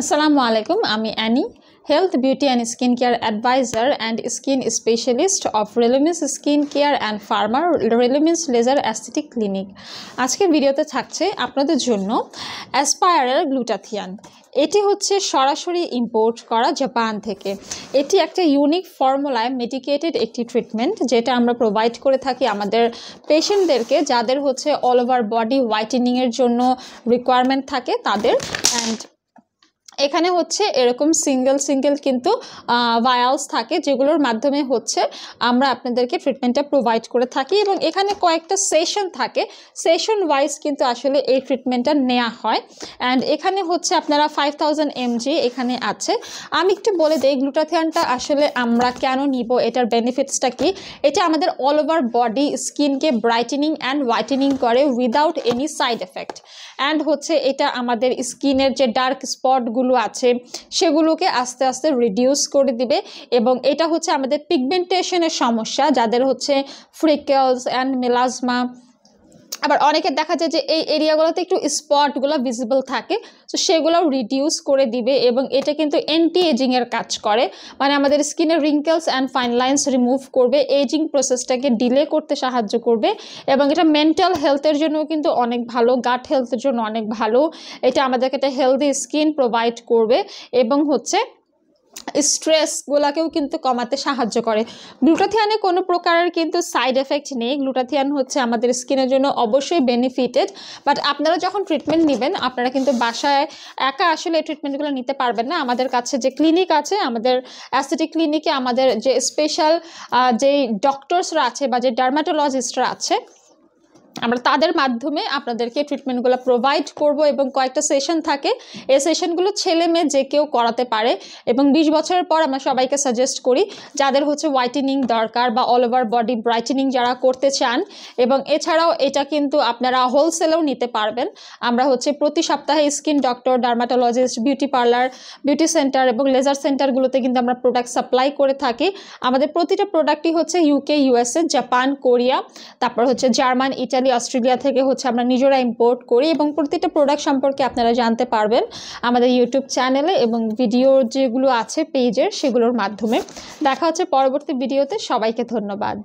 আসসালামু আলাইকুম আমি Annie health beauty and skin care advisor and skin specialist of Relumins skin care and pharma Relumins laser aesthetic clinic আজকে ভিডিওতে থাকছে আপনাদের জন্য অ্যাসপায়ারার গ্লুটাথিয়ান এটি হচ্ছে সরাসরি ইম্পোর্ট করা জাপান থেকে এটি একটা ইউনিক ফর্মুলায় মেডিকেটেড একটি ট্রিটমেন্ট যেটা আমরা প্রোভাইড করে থাকি আমাদের পেশেন্টদেরকে যাদের হচ্ছে অল ওভার বডি হোয়াইটেনিংয়ের জন্য রিকোয়ারমেন্ট থাকে তাদের অ্যান্ড এখানে হচ্ছে এরকম সিঙ্গেল সিঙ্গেল কিন্তু ভায়ালস থাকে যেগুলোর মাধ্যমে হচ্ছে আমরা আপনাদেরকে ট্রিটমেন্টটা প্রোভাইড করে থাকি এবং এখানে কয়েকটা সেশন থাকে সেশন ওয়াইজ কিন্তু আসলে এই ট্রিটমেন্টটা নেওয়া হয় অ্যান্ড এখানে হচ্ছে আপনারা ফাইভ থাউজেন্ড এমজি এখানে আছে আমি একটু বলে দিই গ্লুটাথিয়ানটা আসলে আমরা কেন নিব এটার বেনিফিটসটা কি এটা আমাদের অল ওভার বডি স্কিনকে ব্রাইটেনিং অ্যান্ড হোয়াইটেনিং করে without any side effect and হচ্ছে এটা আমাদের স্কিনের যে ডার্ক স্পটগুলো যেগুলো আছে সেগুলোকে আস্তে আস্তে রিডিউস করে দিবে এবং এটা হচ্ছে আমাদের পিগমেন্টেশনের সমস্যা যাদের হচ্ছে ফ্রিকেলস অ্যান্ড মেলাজমা আবার অনেকের দেখা যায় যে এই এরিয়াগুলোতে একটু স্পটগুলো ভিজিবল থাকে সো সেগুলোও রিডিউস করে দিবে এবং এটা কিন্তু অ্যান্টি এজিংয়ের কাজ করে মানে আমাদের স্কিনের wrinkles and fine lines remove করবে এজিং প্রসেসটাকে ডিলে করতে সাহায্য করবে এবং এটা মেন্টাল হেলথের জন্যও কিন্তু অনেক ভালো গাট হেলথের জন্য অনেক ভালো এটা আমাদেরকে একটা হেলদি স্কিন প্রোভাইড করবে এবং হচ্ছে স্ট্রেসগুলোকেও কিন্তু কমাতে সাহায্য করে গ্লুটাথিয়ানে কোনো প্রকারের কিন্তু সাইড এফেক্ট নেই গ্লুটাথিয়ান হচ্ছে আমাদের স্কিনের জন্য অবশ্যই বেনিফিটেড বাট আপনারা যখন ট্রিটমেন্ট নেবেন আপনারা কিন্তু বাসায় একা আসলে এই ট্রিটমেন্টগুলো নিতে পারবেন না আমাদের কাছে যে ক্লিনিক আছে আমাদের অ্যাস্থেটিক ক্লিনিকে আমাদের যে স্পেশাল যেই ডক্টরসরা আছে বা যে ডার্মাটোলজিস্টরা আছে আমরা তাদের মাধ্যমে আপনাদেরকে ট্রিটমেন্টগুলো প্রোভাইড করব এবং কয়েকটা সেশন থাকে এই সেশনগুলো ছেলে মেয়ে যে কেউ করাতে পারে এবং ২০ বছরের পর আমরা সবাইকে সাজেস্ট করি যাদের হচ্ছে হোয়াইটেনিং দরকার বা অল ওভার বডি ব্রাইটেনিং যারা করতে চান এবং এছাড়াও এটা কিন্তু আপনারা হোলসেলেও নিতে পারবেন আমরা হচ্ছে প্রতি সপ্তাহে skin doctor dermatologist beauty parlour beauty centre এবং লেজার সেন্টারগুলোতে কিন্তু আমরা প্রোডাক্ট সাপ্লাই করে থাকি আমাদের প্রতিটা প্রোডাক্টই হচ্ছে ইউকে ইউএসএ জাপান কোরিয়া তারপর হচ্ছে জার্মান ইটালি সরাসরি অস্ট্রেলিয়া থেকে হচ্ছে আমরা নিজেরা ইম্পোর্ট করি এবং প্রতিটা প্রোডাক্ট সম্পর্কে আপনারা জানতে পারবেন আমাদের ইউটিউব চ্যানেলে এবং ভিডিও যেগুলো আছে পেজের সেগুলোর মাধ্যমে দেখা হচ্ছে পরবর্তী ভিডিওতে সবাইকে ধন্যবাদ